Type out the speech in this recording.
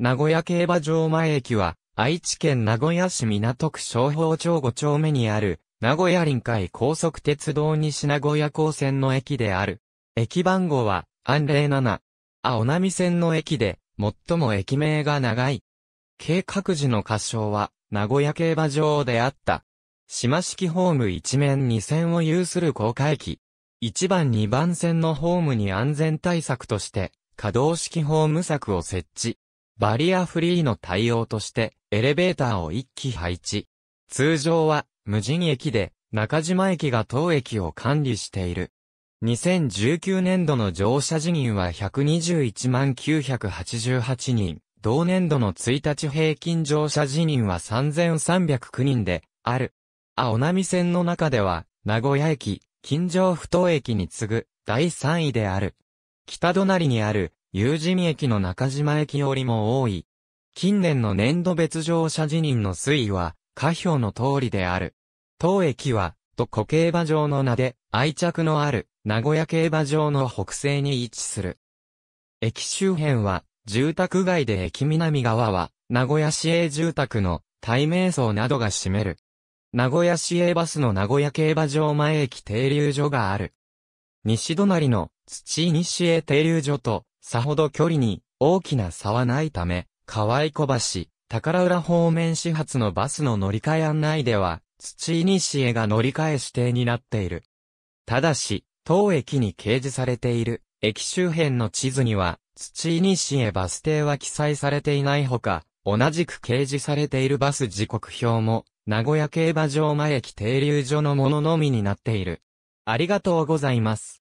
名古屋競馬場前駅は、愛知県名古屋市港区商法町5丁目にある、名古屋臨海高速鉄道西名古屋高線の駅である。駅番号は、安令7。青波線の駅で、最も駅名が長い。計画時の歌唱は、名古屋競馬場であった。島式ホーム一面二線を有する高架駅。一番二番線のホームに安全対策として、可動式ホーム柵を設置。バリアフリーの対応として、エレベーターを一機配置。通常は、無人駅で、中島駅が当駅を管理している。2019年度の乗車人員は121万988人、同年度の1日平均乗車人員は3309人で、ある。青波線の中では、名古屋駅、金城不当駅に次ぐ、第3位である。北隣にある、有事見駅の中島駅よりも多い。近年の年度別乗車辞任の推移は、下表の通りである。当駅は、と古競馬場の名で、愛着のある、名古屋競馬場の北西に位置する。駅周辺は、住宅街で駅南側は、名古屋市営住宅の、対面層などが占める。名古屋市営バスの名古屋競馬場前駅停留所がある。西隣の土西へ停留所と、さほど距離に大きな差はないため、河合小橋、宝浦方面始発のバスの乗り換え案内では、土西へが乗り換え指定になっている。ただし、当駅に掲示されている、駅周辺の地図には、土西へバス停は記載されていないほか、同じく掲示されているバス時刻表も、名古屋競馬場前駅停留所のもののみになっている。ありがとうございます。